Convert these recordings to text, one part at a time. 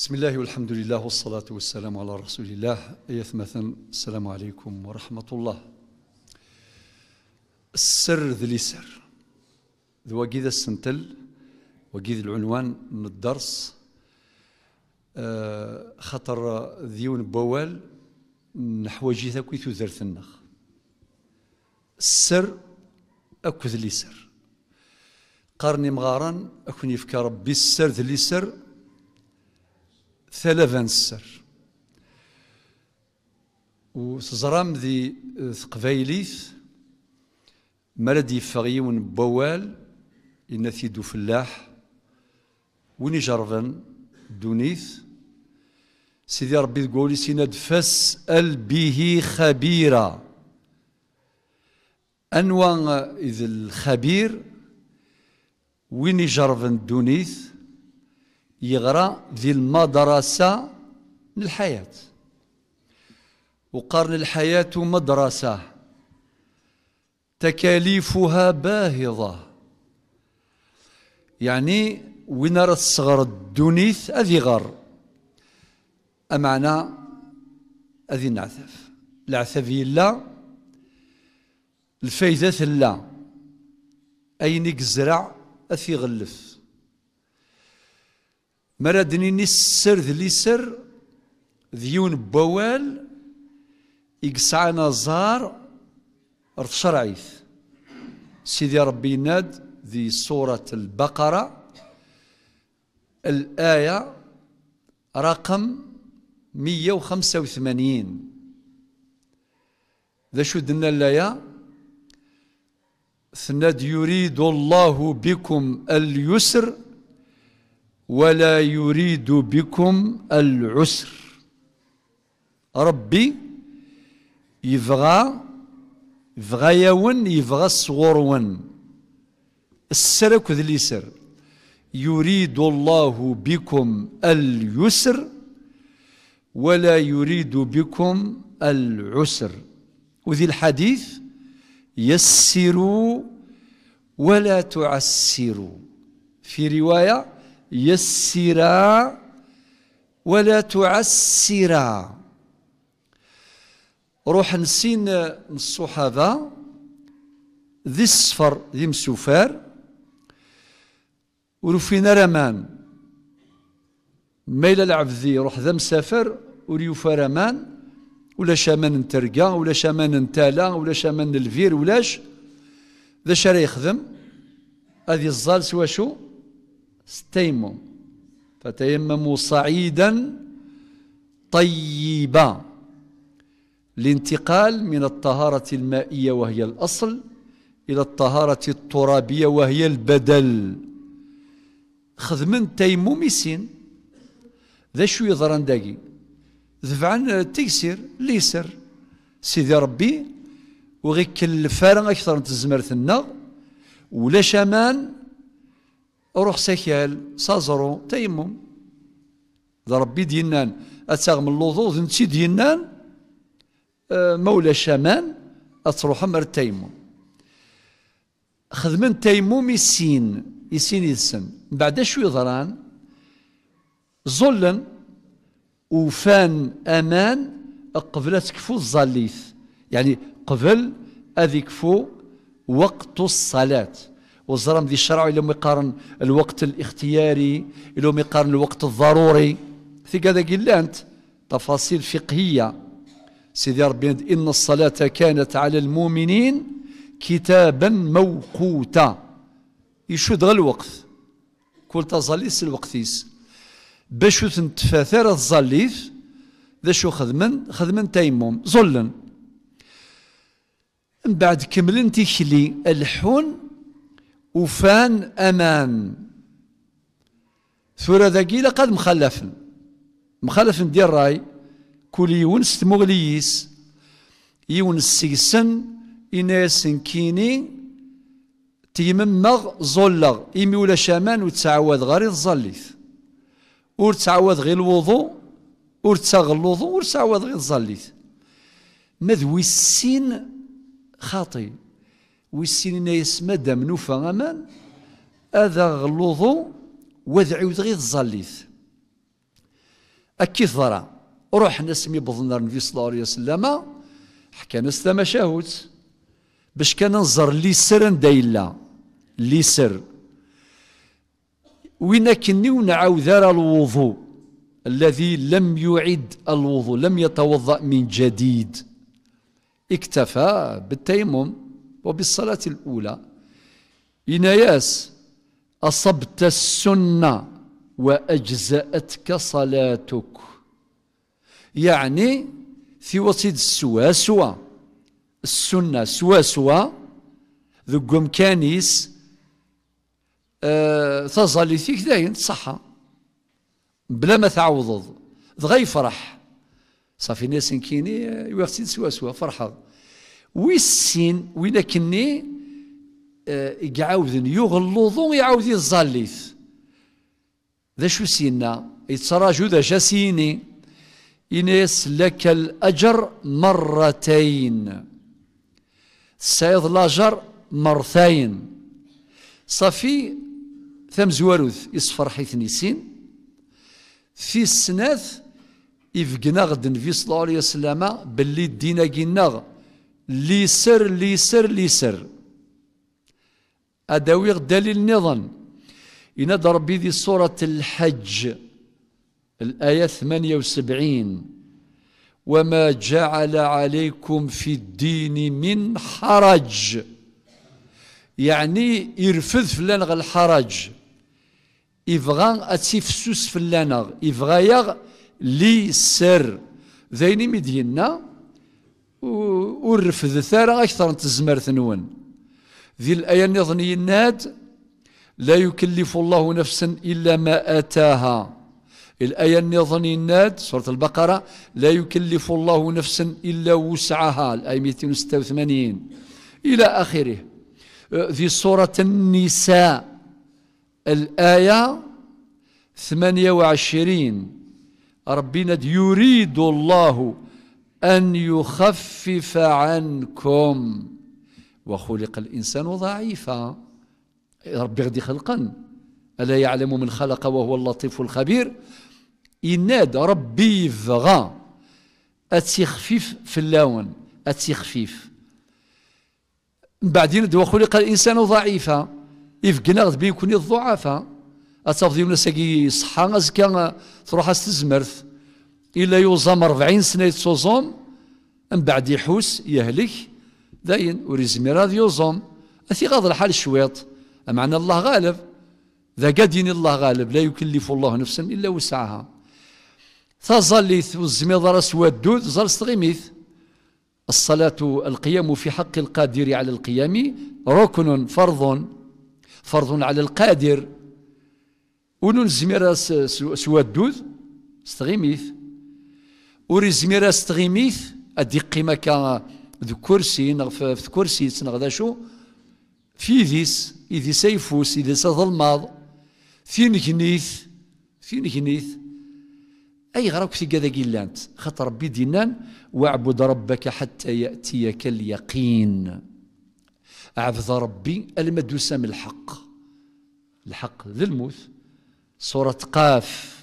بسم الله والحمد لله والصلاة والسلام على رسول الله أيث مثلا السلام عليكم ورحمة الله السر ذلي سر ذو قيد السنتل وقيد العنوان من الدرس آه، خطر ذيون بوال نحو جيثا كيثو ذرث النخ السر أكو ذلي سر قرني مغارا أكون يفكر ربي السر ذلي سر ثلاثة و سزرام ذي ثقبايليث مالدي فغيون بوال إن ثيدو فلاح وني جرفن دونيث سيدي ربي تقولي سيناد فاسأل به خبيرا أنوان إذ الخبير وين جرفن دونيث يغرى في المدرسة للحياة وقرن الحياة مدرسة تكاليفها باهظة يعني وين راه الصغر الدنيث أذي غر أمعنى أذي نعثف العثف لا الفايدة لا أين يزرع أثي غلف ما را السر ذلي سر ذيون بوال يقسعنا زار رث شرعيث سيدي ربي ناد ذي سورة البقرة الآية رقم 185 ذا شو دنا الآية ثناد يريد الله بكم اليسر ولا يريد بكم العسر ربي يبغى يبغى يون يبغى ون السرك ذي اليسر يريد الله بكم اليسر ولا يريد بكم العسر وذي الحديث يسروا ولا تعسروا في روايه يسرا ولا تعسرا روح نسين الصحابة ذي الصفر ذي مسوفار ورفينا رمان ما إلا العبدي روح ذا مسافر وريوفا رمان ولا شامان نترقى ولا شامان نتالا ولا شامان الفير ولاش ذا شرا يخدم هذه الزال سوا شو استيمم فتيمموا صعيدا طيبا الانتقال من الطهارة المائية وهي الأصل إلى الطهارة الترابية وهي البدل خذ تيمم تيموميسين ذا شو يضران داقي ذفعن تيسير ليسر سيدي ربي وغيك الفارغ أكثر من تزمرتنا ولا شمان روحسكال صازرو تيمم ذا ربي دينان أتاغ من اللوظوظ نتي دينان آه، مولى الشمان أتروح مر تيمم خدمن تيمم السين يسين يسن بعد شوي يضران ظلن وفان أمان قبل تكفو الظليث يعني قبل أذكفو وقت الصلاة والزرم ذي الشرعي ما يقارن الوقت الاختياري ما يقارن الوقت الضروري في كذا قلانت تفاصيل فقهية سيدي ربي إن الصلاة كانت على المؤمنين كتابا موقوتا يشد غير الوقت كل تظليس الوقتيس باش تنتفاثر الظليف ذا شو خدمن خدمن تيمم ظلن من بعد كملنتي تيكلي الحون وفان امان ثورة ذاكي لقد مخلفن مخلفن ديال الراي كل يونس مغليس يونس سيسن إناس كيني تيممغ زلغ إمي ولا شامان وتعود غير الظليث ور غير الوضوء ور الوضوء ور غير الظليث ما ذوي السين خاطئ ويسيني ناس مادام نوفا غامان هذا غلوظو وذعي وذغي الظليث اكيد ضرا روح نسمي بظنر النبي صلى الله عليه وسلم حكى ناس لما شاهوت باش كان نزر لي سر دايلا لي سر وين كني ونعاود الوضوء الذي لم يعد الوضوء لم يتوضا من جديد اكتفى بالتيمم وبالصلاة الأولى إنياس أصبت السنة وأجزأتك صلاتك يعني في وسيد السوا سوا السنة سوا سوا ذو مكانيس آه تظل فيك داين صحة بلا ما تعوضض ضغى يفرح صافي ناس كيني يوافسين سوا سوا فرحة ويسين وين كني آه، يعاودن يغلظو يعاود يزاليت ذا شو سينا يتراجو ذا جاسيني إنيس لك الأجر مرتين سيض لاجر مرتين صافي ثم زواروث يصفر حيث نيسين في السناث يفقنا غد النبي صلى الله عليه وسلم باللي دينا قناغ ليسر ليسر ليسر أداويغ دليل نظن إن ربي ذي سورة الحج الآية 78 وما جعل عليكم في الدين من حرج يعني يرفض فلانغ الحرج يبغى اتيفسوس فلانغ يبغى يغ لي سر ذيني مدينه ur ثارة أكثر aktar ثنون ذي الآية di laya الناد لا يكلف الله نفسا إلا ما آتاها الآية ataha الناد سورة البقرة لا يكلف الله نفسا إلا وسعها الآية 286 إلى آخره في سورة النساء الآية 28 ربنا يريد الله أن يخفف عنكم وخلق الإنسان ضعيفا ربي غدي خلقا ألا يعلم من خلق وهو اللطيف الخبير إناد ربي فغا أتخفيف في اللون أتخفيف خفيف بعدين وخلق الإنسان ضعيفا إفقنا غد بيكون الضعفاء أتفضي من ساقي صحا أزكى تروح أستزمرث إلا يوزام 40 سنة يتصوزوم من بعد يحوس يهلك داين وريزمي هذا يوزوم أثي غاض الحال شويط معنى الله غالب ذا قدين الله غالب لا يكلف الله نفسا إلا وسعها تظليث وزمي ضرس ودود زرس غيميث الصلاة القيام في حق القادر على القيام ركن فرض فرض على القادر ونون زميرة سواد دوذ استغيميث ور يزمير استغيميث ادي قيمه كا ذو كرسي في كرسي نغدا شو في ذيس إذي سيفوس إذي سظلماض فين نجنيث فين نجنيث أي غراك في كذا قيلانت خاطر ربي دينان واعبد ربك حتى يأتيك اليقين أعبد ربي المدوسة من الحق الحق ذي الموث سورة قاف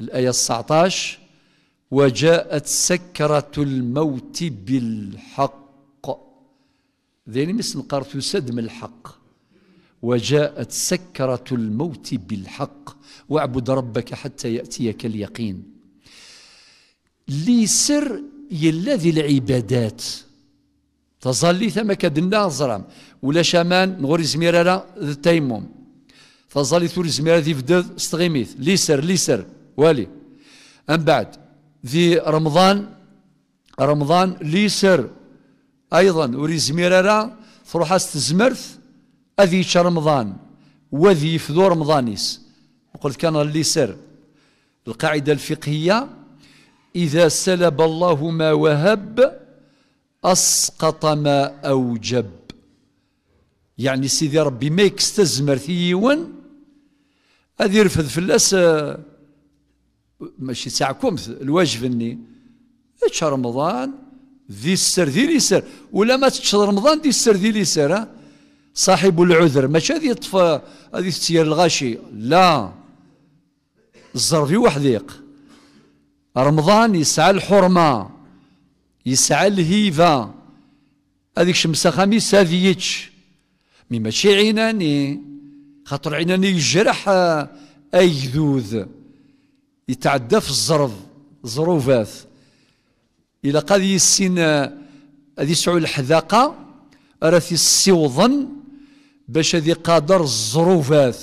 الآية 19 وجاءت سكرة الموت بالحق ذين مثل قرت سدم الحق وجاءت سكرة الموت بالحق واعبد ربك حتى يأتيك اليقين لي سر يلا العبادات تظلي ثم كدنا زرام ولا شمان نغوري زميرة تيموم تظلي ثور زميرالا ذي فدد استغيميث لي سر لي سر والي أم بعد في رمضان رمضان لي سر ايضا وري زميرارا فروح استزمرث اذي رمضان وذي يفذو رمضانيس وقلت كان لي سر القاعدة الفقهية إذا سلب الله ما وهب أسقط ما أوجب يعني سيدي ربي ما يكستزمر ثيون أذي يرفض فلاس ماشي ساعة الواجب اني اتش رمضان ذي السر ذي اليسر ولا ما تش رمضان ذي السر ذي اليسر صاحب العذر ماشي هذه طف هذه تسير الغاشي لا الزر في وحديق رمضان يسعى الحرمة يسعى الهيفة هذيك شمسة خميسة هذيتش مي ماشي عيناني خاطر عيناني يجرح آه، أي ذوذ يتعدى في الزرف ظروفات الى قد يسين هذه سعو الحذاقة راه تيسيوضن باش هذه قادر الظروفات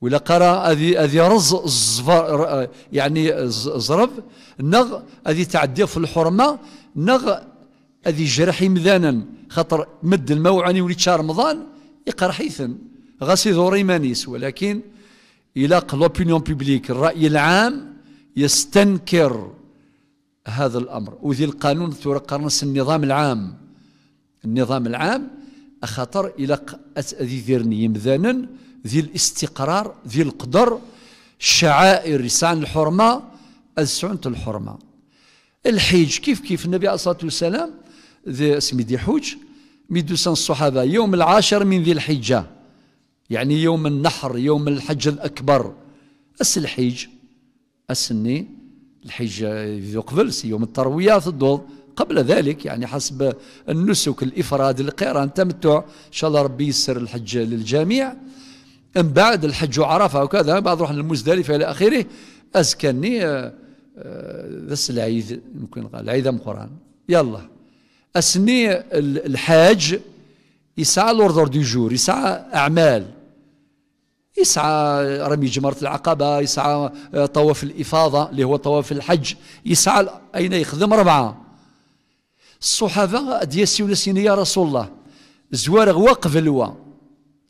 ولا قرا هذه هذه رز الزفر يعني زرب نغ هذه تعدي في الحرمه نغ هذه جرح مذانا خطر مد وليت شهر رمضان يقرحيثن غاسي ذوري مانيس ولكن يلاقي لوبينيون بيبليك الرأي العام يستنكر هذا الأمر وذي القانون ثورة قرنس النظام العام النظام العام أخطر إلى ذي ذرني يمذانا ذي الاستقرار ذي القدر الشعائر سان الحرمة السعنت الحرمة الحج كيف كيف النبي عليه الصلاة والسلام ذي اسمي دي حوج ميدوسان الصحابة يوم العاشر من ذي الحجة يعني يوم النحر يوم الحج الأكبر أس الحج أسني الحج سي يوم التروية في الضوض قبل ذلك يعني حسب النسك الإفراد القيران تمتع إن شاء الله ربي يسر الحج للجميع من بعد الحج عرفة وكذا بعد روحنا للمزدلفة إلى آخره أسكني ذس آه، آه، العيد يمكن العيد أم قرآن يلا أسني الحاج يسعى لوردر دي جور يسعى أعمال يسعى رمي جمرة العقبة يسعى آه، طواف الإفاضة اللي هو طواف الحج يسعى أين يخدم ربعة الصحابة ديال سيني يا رسول الله زوارغ وقف الوا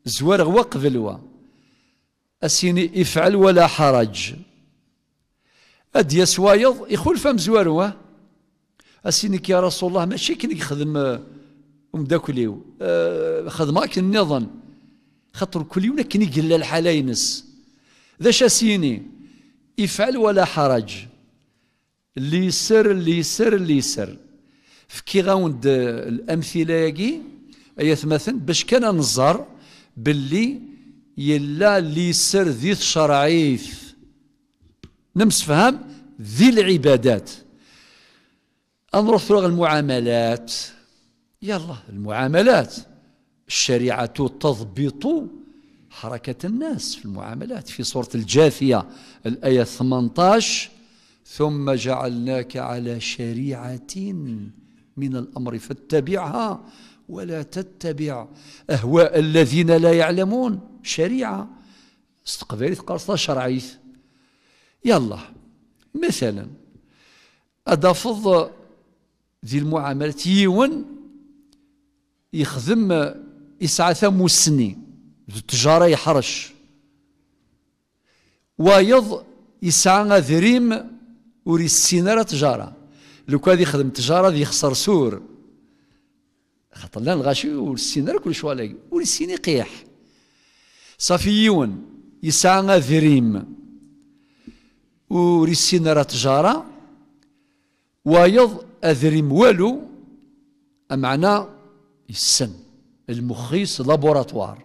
زوارغ وقف الوا أسيني افعل ولا حرج أدياس وايض يخول فم زواروا أسيني يا رسول الله ماشي كنك خدم آه، أم داكليو أه خدمك النظن خاطر كل يوم لكن يقل الحالة ينس ذا شاسيني يفعل ولا حرج اللي يسر اللي يسر اللي يسر فكي غاوند الامثله يجي أيث مثلا باش كان نزار باللي يلا اللي يسر ذي نمس فهم ذي العبادات انظر ثلغ المعاملات يلا المعاملات الشريعة تضبط حركة الناس في المعاملات في سورة الجاثية الآية 18 ثم جعلناك على شريعة من الأمر فاتبعها ولا تتبع أهواء الذين لا يعلمون شريعة استقبالي قرصة شرعية يلا مثلا أدفض ذي المعاملة يون يخدم يسعى السني التجارة يحرش وايض يسعى ذريم وري راه تجارة لو كان يخدم تجارة يخسر سور خاطر لا الغاشي وريسين كل كلش وري وريسين يقيح صافي يون يسعى ذريم وري راه تجارة وايض أذريم والو معنى السن المخيص لابوراتوار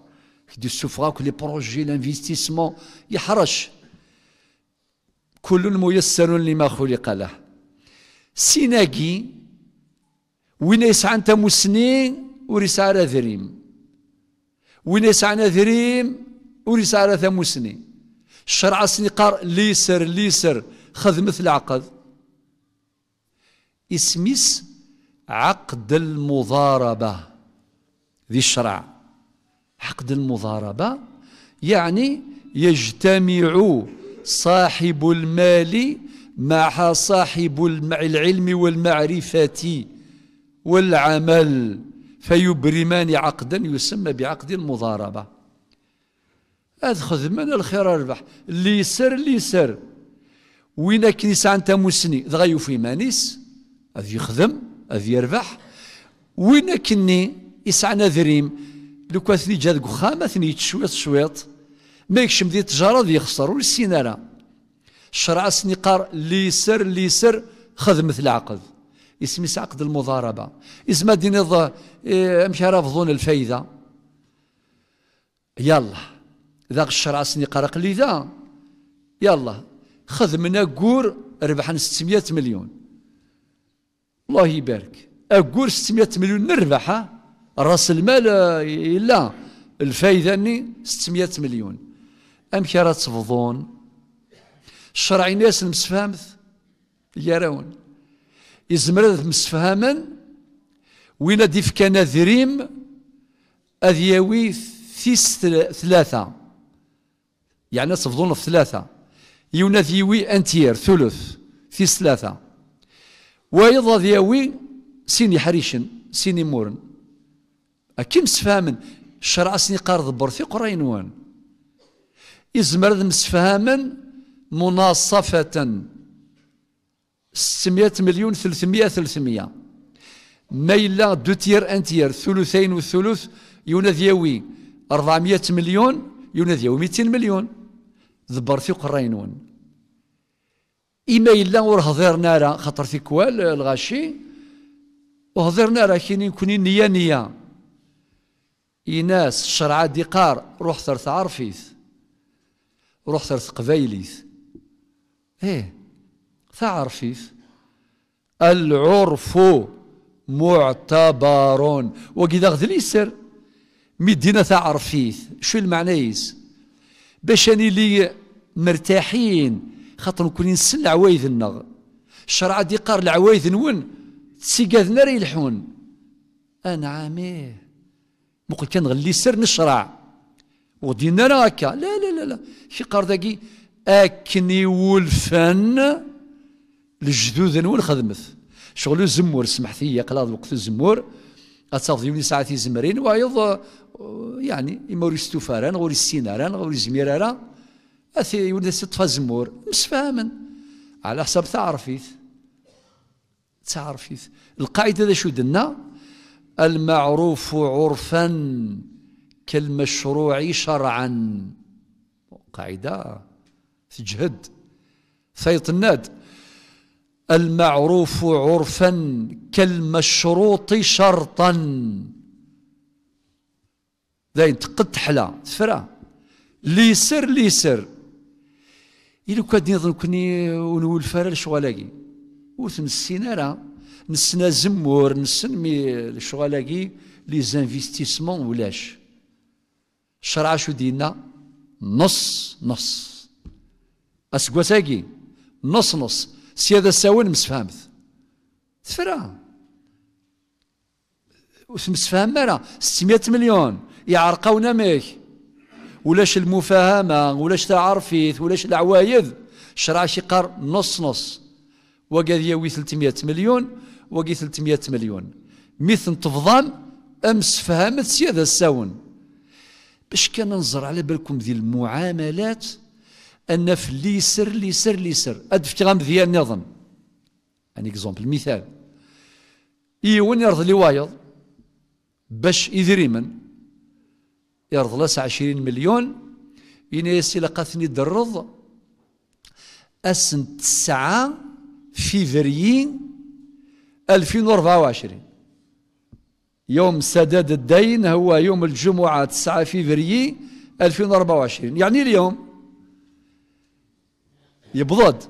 كي تشوف لي بروجي لانفيستيسمون يحرش كل ميسر لما خلق له سيناكي وين يسعى انت مسني ورسالة ذريم وين يسعى ذريم ورسالة ثمسني الشرع سنقار ليسر ليسر خذ مثل عقد اسميس عقد المضاربه ذي الشرع عقد المضاربة يعني يجتمع صاحب المال مع صاحب العلم والمعرفة والعمل فيبرمان عقدا يسمى بعقد المضاربة أدخذ من الخير أربح اللي يسر اللي يسر وين كنيسة أنت مسني ذغيو في مانيس أذ يخدم أذ يربح وين كني يسعنا ذريم لو كان ثني جاد قخامة ثني شويط شويط ما يكشم دي التجارة ذي يخسر ور يسين الشرع سني قار ليسر ليسر خذ مثل عقد اسميس عقد المضاربة اسمها دينيض إيه، امشي رافضون الفايدة يلا ذاك الشرع سني قرق لي ذا يلا خذ من أقور ربحا 600 مليون الله يبارك أقور 600 مليون نربحها راس المال آه، الا الفايده ني 600 مليون امك راه تفضون الشرعي ناس مسفهمت يراون يزمر مسفهما وين ديف كان ذريم اذياوي ثيس ثلاثه يعني تفضون في ثلاثه يونا ذيوي انتير ثلث ثيس ثلاثه ويضا ذياوي سيني حريشن سيني مورن اكي مسفاهمن الشرع سني قار ضبر في قرينوان يزمر مسفاهمن مناصفة 600 مليون 300 300 ما إلا دو تير ان تير ثلثين وثلث يوناد 400 مليون يوناد 200 مليون ضبر في قرينون إما إلا ور هضرنا خاطر في كوال الغاشي وهضرنا راه كاينين كوني نيا نيا إناس شرعة ديقار روح ثرث عرفيث روح ثرث قبيليث ايه ثعرفيث العرف معتبر وكذا غد اليسر مدينة ثعرفيث شو يس باش اني لي مرتاحين خاطر نكون نسل النغ الشرع ديقار العوايد نون تسيقاذنا ريلحون انعاميه مقل كان غلي سر نشرع ودينا راه هكا لا لا لا لا شي قار داكي اكني ولفن الجدود نول خدمت شغل الزمور سمحت لي قلاد وقت الزمور اتفض يوم ساعة زمرين وايض يعني اما غوري ستوفاران غوري السيناران غوري زميرارا اثي يولد ستفا زمور مسفهما على حسب تعرفيث تعرفيث القاعده ذا شو دنا المعروف عرفا كالمشروع شرعا قاعدة تجهد ثيط الناد المعروف عرفا كالمشروط شرطا داين تقد تحلى تفرى ليسر ليسر إلو كاد نظن كني ونولفر شغلاكي وثن راه نسنا زمور نسن مي الشغالاكي لي زانفيستيسمون ولاش الشرع شو دينا نص نص اسكواساكي نص نص سيادة ساون مسفهمت تفرا وتمسفهم مرا 600 مليون يعرقونا ميك ولاش المفاهمة ولاش تعرفيث ولاش العوايد شرع شي قار نص نص وقال يوي 300 مليون وقي 300 مليون مثل تفضان امس فهمت سيادة الساون باش كان ننظر على بالكم ذي المعاملات ان في سر ليسر سر ادفت غام ذي النظام ان اكزومبل مثال وين يرض لي وايض باش يدريمن يرض لاس 20 مليون يسي لقاتني درض اسن تسعة في 2024 يوم سداد الدين هو يوم الجمعة 9 فيفري 2024 يعني اليوم يبضد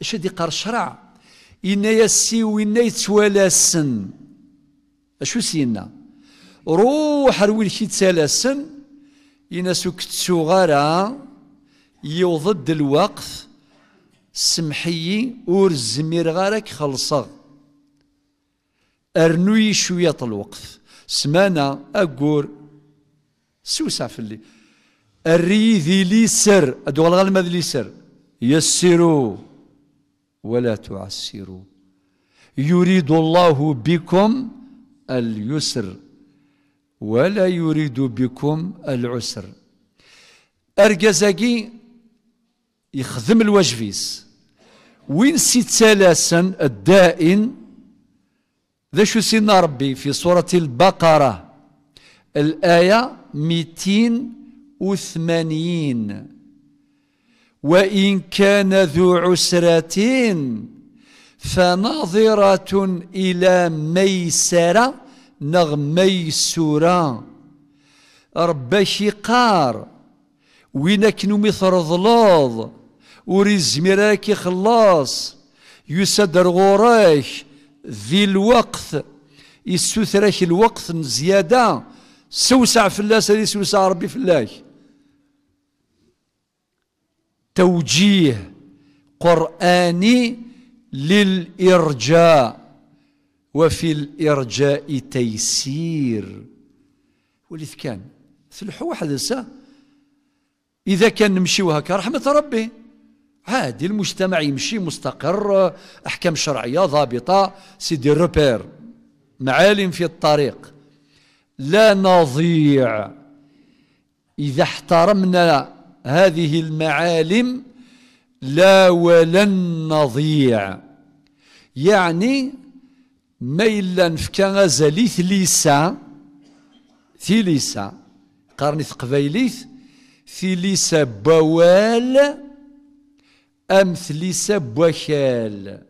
اش هادي قار الشرع إنا يسي يتوالى السن أشو سينا روح رويل تسالى السن إنا سكت غارا يوضد الوقت سمحيي اور زمير غارك خلصغ أرنوي شوية الوقت سمانة أقور سوسع في اللي الري ذي لي سر أدوال غالما ذي لي سر يسروا ولا تعسروا يريد الله بكم اليسر ولا يريد بكم العسر أرجزاكي يخدم الواجبيس وين سي تلاسا الدائن ذا شو سيدنا ربي في سورة البقرة الآية 280 وإن كان ذو عسرة فناظرة إلى ميسرة نغ ميسورة ربا شقار وينك نمي ثرضلوض وري راكي خلاص يسدر غوراك ذي الوقت يسوثرك الوقت زيادة سوسع فلاس اللي سوسع ربي فلاك توجيه قرآني للإرجاء وفي الإرجاء تيسير ولذ كان في الحوح هذا إذا كان نمشيو هكا رحمة ربي عادي المجتمع يمشي مستقر أحكام شرعية ضابطة سيدي روبير معالم في الطريق لا نضيع إذا احترمنا هذه المعالم لا ولن نضيع يعني ما إلا نفكا زالي ثليسا ثليسا قرني ثقبيليث ثليسا بوال أمثلسة بوكال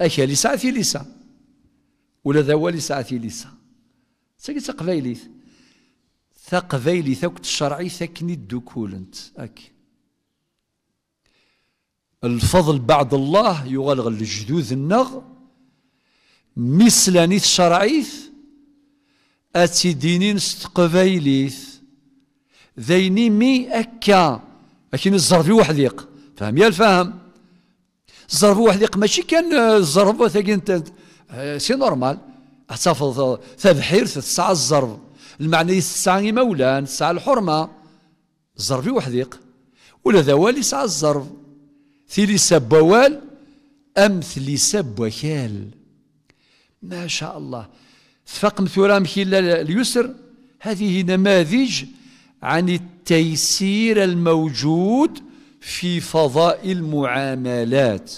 أكال يسعى لسا ولا ذوال يسعى لسا ساكي تقبايليث تقبايليث ثوكت الشرعي ثكني أنت أك الفضل بعد الله يغلغ الجدود النغ مثل نيث شرعيث أتي دينين ستقبايليث ذيني مي أكا أكين الزرفي وحديق فهم يا الفهم الظرف واحد ماشي كان آه، الظرف ثقين آه، سي نورمال احتفظ تبحير تسعى الظرف المعنى تسعى مولان تسعى الحرمه الظرف وحديق ولا ذوال يسعى الظرف ثيلي سبوال أم سب وكال ما شاء الله فقم مثورا خلال اليسر هذه نماذج عن التيسير الموجود في فضاء المعاملات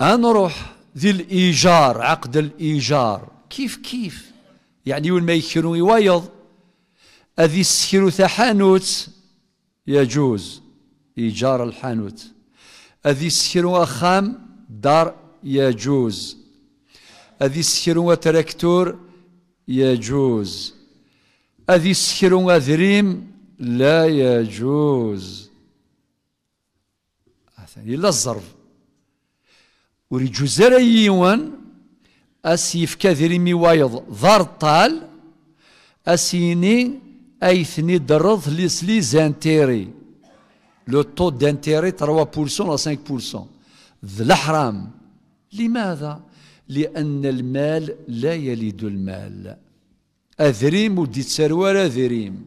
أنروح ذي الإيجار عقد الإيجار كيف كيف يعني يقول ما يكيرو يويض أذي السكيرو حانوت يجوز إيجار الحانوت أذي السكيرو خام دار يجوز أذي السكيرو تراكتور يجوز أذي السكيرو ذريم لا يجوز يلا الزرب وريجو ايوان أسيف مي وايض ضار طال أسيني أيثني درض لسلي زانتيري لو طو دانتيري 3% ولا 5% ذ الأحرام لماذا؟ لأن المال لا يلد المال أذريم ودي تسروال أذريم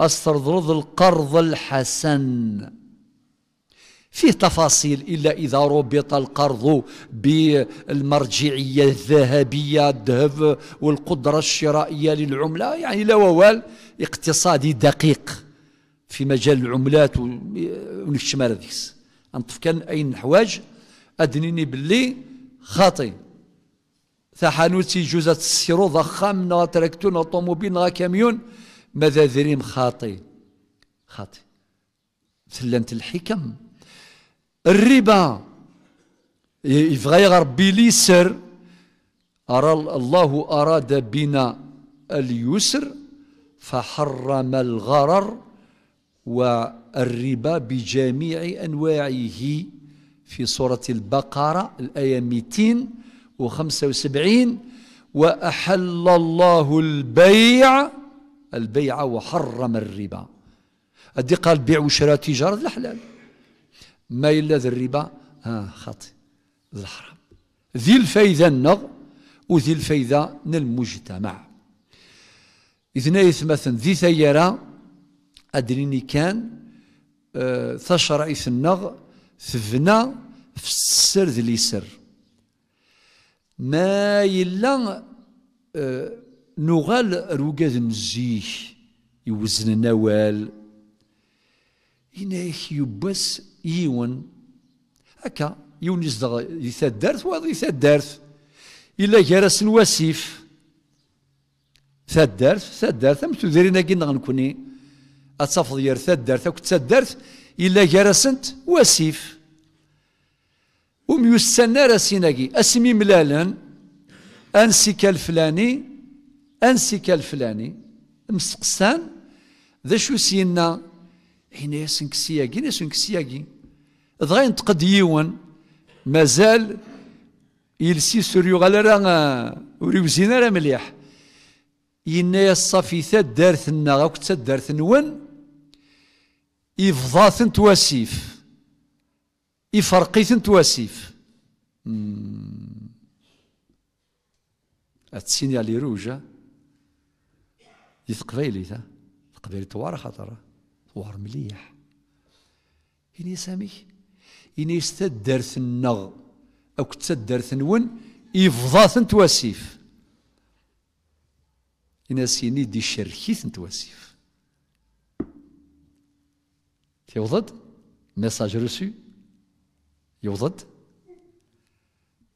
أسترضرض القرض الحسن فيه تفاصيل إلا إذا ربط القرض بالمرجعية الذهبية الذهب والقدرة الشرائية للعملة يعني لا ووال اقتصادي دقيق في مجال العملات ونشمال هذيكس أنطف كان اي حوايج أدنيني باللي خاطي ثحانوتي جوزة السيرو ضخام نا تراكتور طوموبيل نغا كاميون ماذا ذريم خاطي خاطي ثلنت الحكم الربا يفغيغ ربي لي أرى الله أراد بنا اليسر فحرم الغرر والربا بجميع أنواعه في سورة البقرة الآية 275 وأحل الله البيع البيع وحرم الربا أدي قال بيع وشراء تجارة الحلال ما إلا ذي الربا ها خاطي ذي الحرام ذي الفايدة النغ وذي الفايدة المجتمع إذن مثلا ذي ثيارة أدريني كان آه ثشر النغ ثفنا في السر ذي اليسر ما يلا آه، نغال روقاد نزيه يوزن النوال إناك يبس يون هكا يون يزدغ يثا الدارث وهذا يثا الدارث إلا جرس الوسيف ثا الدارث ثا الدارث أم تذرين أكين غنكوني أتصفض ير ثا الدارث أو كتسا الدارث إلا جرسنت وسيف وم يستنى راسيناكي أسمي ملالا أنسي كالفلاني أنسي كالفلاني مسقسان ذا شو سينا هنا سنكسي يا جين سنكسي يا جين مازال يلسي سوريو غالا راه وريو زينا راه مليح ينا يا صافي تا دارتنا غاك تا دارت ون يفضاثن تواسيف يفرقيثن تواسيف اتسيني على روجا يثقبيلي تا تقبيلي توارا خطره وار مليح إني سامي إني ستدرت النغ أو كتدرت نون يفضى تواسيف إني سيني دي شركيت تواسيف يوضد ميساج رسو يوضد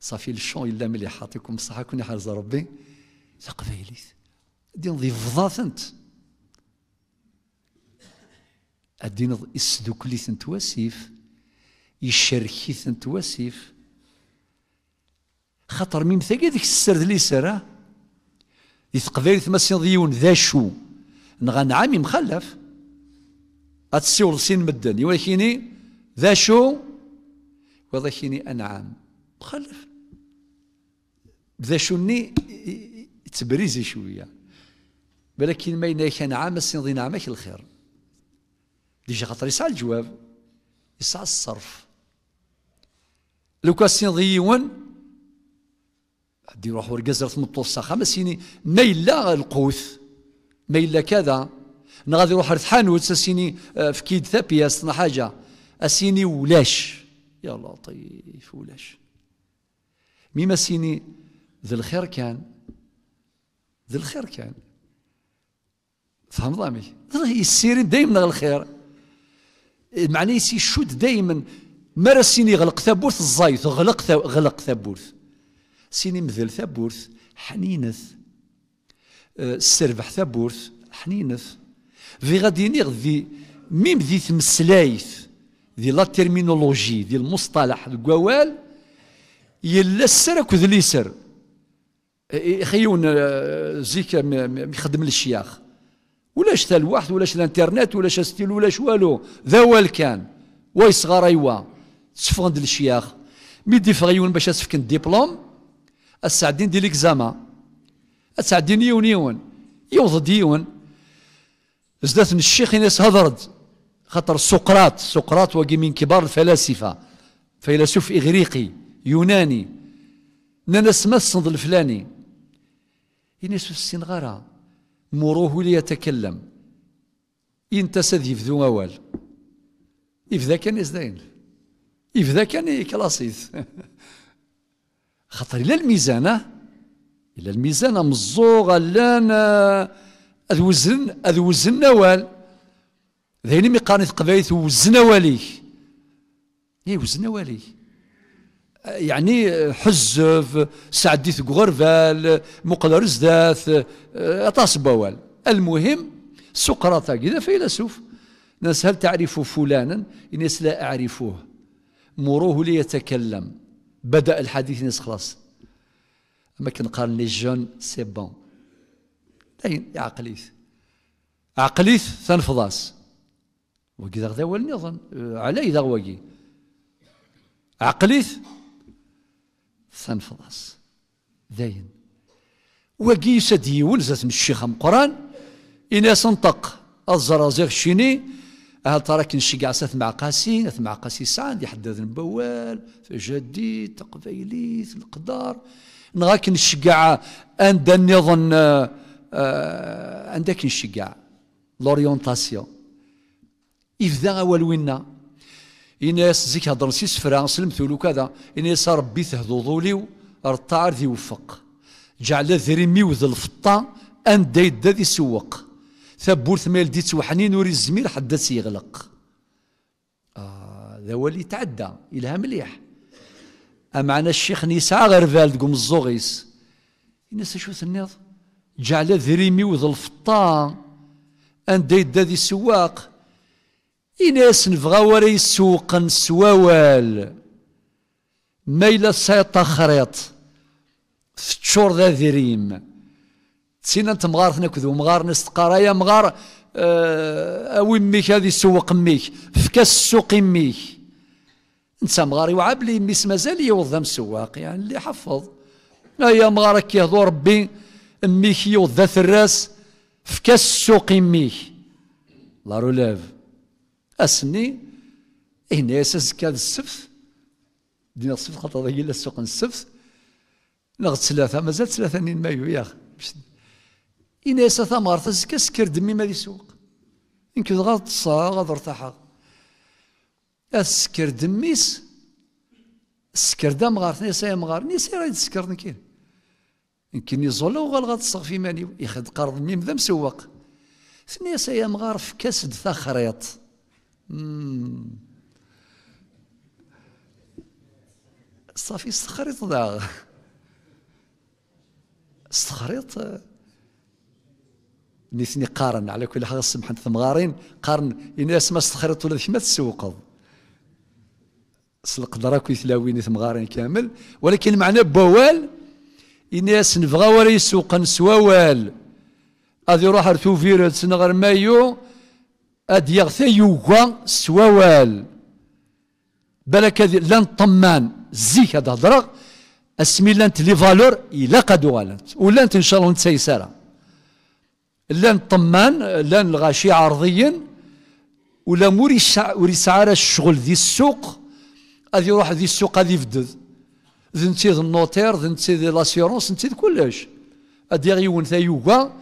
صافي الشون إلا مليح حاطيكم بصحة كوني حارز ربي تقبايليت دي نضيف فضاثنت أدينض لي تواسيف يشركي تواسيف خاطر ميم ثقي ذيك السرد لي سرا يتقبل ثمسين ضيون ذا شو نغا نعامي مخلف غتسيور سين مدن يولكيني ذا شو ولكيني أنعام مخلف ذا ني تبريزي شوية ولكن ما ينايك أنعام السين ضي نعمك الخير ديجا خاطر يسعى الجواب يسعى الصرف لو كان سين غادي يروح ورقازر تمطور الساخه ما سيني ما إلا القوث ما إلا كذا انا غادي يروح لحانوت سيني فكيد ثابياس حاجه اسيني ولاش يا لطيف ولاش ميما سيني ذي الخير كان ذي الخير كان فهم ضامي السيرين دايما الخير معنيتي يشد دائما مرة سيني غلق ثابورث الزايث غلق غلق ثابورث سيني مذل ثابورث حنينث أه، السربح ثابورث حنينث في غادي نيغ ذي ميم ذي تمسلايث ذي لا تيرمينولوجي ذي المصطلح القوال يلا السر كذ ليسر أه، خيون أه، زيك يخدم للشياخ ولاش تا الواحد ولاش الانترنت ولاش ستيل ولاش والو ذا كان واي صغار ايوا تسفغن د الشياخ مي ديفغ يون باش اسفكن الدبلوم اسعدين دي ليكزاما اسعدين يون يون يوض يون زدات الشيخ ناس هضرت خاطر سقراط سقراط وقي من كبار الفلاسفة فيلسوف إغريقي يوناني ناس مسند الفلاني ينسو السنغارة مروه ليتكلم ينتسد يفذو أول يفذا كان يزدين يفذا كان يكلاصيث خاطر إلى الميزانة إلى الميزانة مزوغة لنا أذ وزن أذ وزن نوال ذهني مقارنه قبايث وزن إيه وزن والي يعني حزف سعديث غرفال مقدر زداث آه، أطاس بوال المهم سقراط كذا فيلسوف ناس هل تعرف فلانا الناس لا أعرفه مروه ليتكلم بدأ الحديث ناس خلاص أما كان قال لي جون سي بون داين عقليث عقليث ثنفضاس وكذا غدا هو النظام آه، على إذا غواكي عقليث تنفضص داين وقيس دي ولزت من الشيخ مقران إناس سنطق الزرازيغ شيني هل تراك نشجع سات مع قاسي مع قاسي سعد يحدد نبوال جديد تقبيليت القدار نغاك نشجع عند النظن عندك نشجع لوريونتاسيون إذا اول وينا إناس زيك هضرن سي سفرا سلمثول كذا إناس ربي تهدو ظوليو رطار ذي وفق جعل ذريمي وذ الفطا أندا دا ذي سوق ثبورت ثمال ديت وحنين وري الزمير حدا سيغلق آه ذا ولي تعدى إلها مليح أمعنا الشيخ نيسا غير فالد قوم الزوغيس إناس شو ثنيض جعل ذريمي وذ الفطا أندا دا ذي سواق إناس نبغى وري سوقا سواوال ما إلا سيطا خريط تشور ذا ذريم تسينا انت مغارتنا كذو مغار ناس يا مغار اه اوي ميك هذي سوق ميك فكاس السوق ميك انت مغاري يوعب لي ميس مازال يوظم سواق يعني اللي حفظ يا مغارك ذو ربي ميك يوظف الراس فكاس السوق ميك لا رولاف أسني هنا أزكى السبت دينا السبت خاطر ضيق إلا السوق السبت ناخد ثلاثة مازال ثلاثة نين مايو ياخ إنا يسا ثمار أزكى سكر دمي ما إن يمكن غاد تصا غاد ارتاحا السكر دميس السكر دا مغار نيسا يا مغار نيسا راه يتسكر إن يمكن يزولا وغال غاد تصغ في ماني يخد قرض ميم ذا مسوق نيسا يا مغار في كاسد دثا خريط صافي استخريط داغ استخريط نيثني قارن على كل حال سمح ثمغارين قارن يعني الناس ما استخريط ولا ما سلق دراكو يتلاويني ثمغارين كامل ولكن معناه بوال الناس نبغى ولا يسوق نسوى وال اذ يروح ارتو فيرت مايو اديغ ثيوغا يوغا سووال بالك لان طمان زيك هذا اسمي لانت لي فالور إلا قد ولانت ولانت إن شاء الله نتسيسرة لان طمان لان الغاشي عرضيا ولا موري سعر الشغل ذي السوق غادي يروح ذي السوق غادي فدد ذي نتي ذي النوتير ذي ذي لاسيرونس نتي ذي كلش اديغ يون ثا يوغا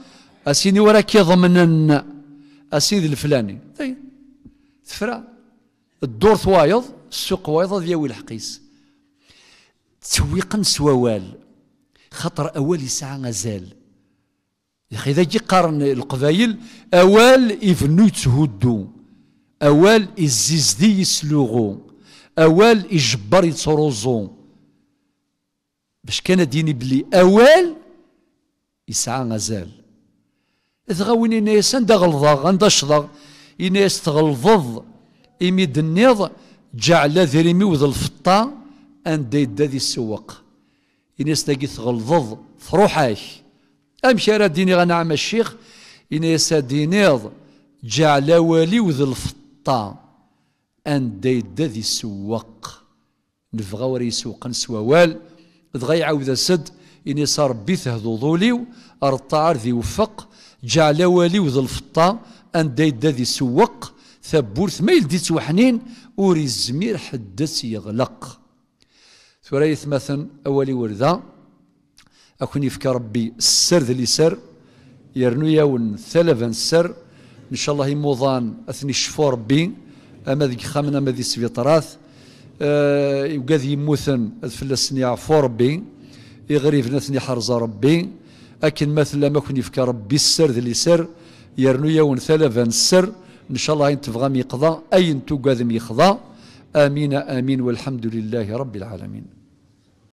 اسيني ورا كيضمنن اسيد الفلاني طيب تفرع الدور ثوايض السوق وايض ياوي الحقيس تسويقا سوال خطر اول يسعى غزال يا اخي اذا جي قارن القبايل اوال يفنو يتهدو اوال الزيزدي يسلوغو اوال يجبر يتروزو باش كان ديني بلي اوال يسعى غزال ثغاوين إنايس أندا غلظة غندا شظا إنايس تغلظظ إمي دنيض جعل ذريمي وذ الفطا أندا يدا ذي السوق إنايس تاقي تغلظظ فروحاك أمشي راه ديني غنعم الشيخ إنايس دينيض جعل والي وذ الفطا أندا يدا ذي السوق نفغا وري يسوق نسوى دغا يعاود اسد إني صار بيثه ذو ظوليو أرطار ذي وفق جعل والي وذ فطا أن دايد دي سوق ثبورث ما يلدي توحنين أوري الزمير حدس يغلق ثريث مثلا أولي وردة أكون يفك ربي السر اللي سر يرنو ون ثلفا السر إن شاء الله يموضان أثني شفو ربي أما ذي خامنا أما ذي سبيطراث أه يقاد يموثن فلسني عفو ربي يغريف ثني حرز ربي أكن مثلا ما كن يفكر ربي السر ذي اللي سر يرنو يون ثلاثا السر إن شاء الله انت تبغى يقضى أين تقاذم يقضى آمين آمين والحمد لله رب العالمين